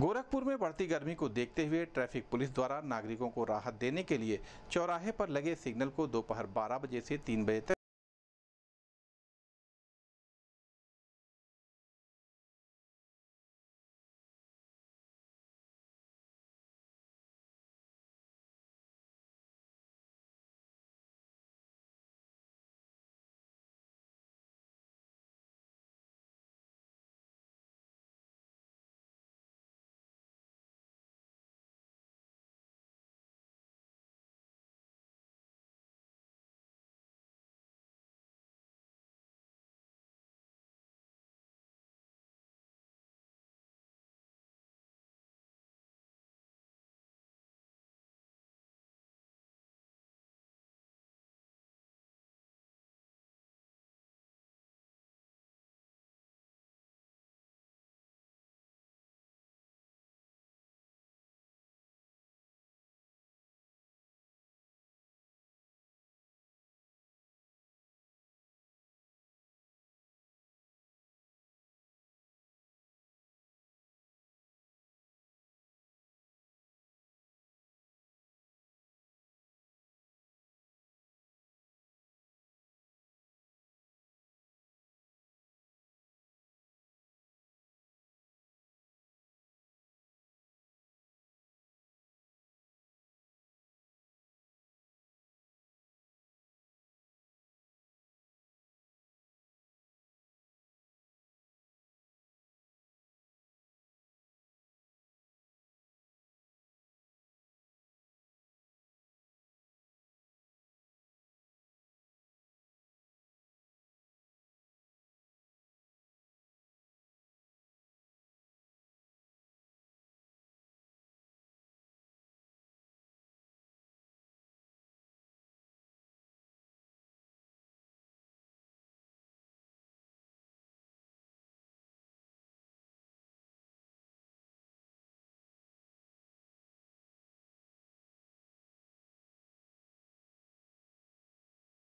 गोरखपुर में बढ़ती गर्मी को देखते हुए ट्रैफिक पुलिस द्वारा नागरिकों को राहत देने के लिए चौराहे पर लगे सिग्नल को दोपहर 12 बजे से 3 बजे तक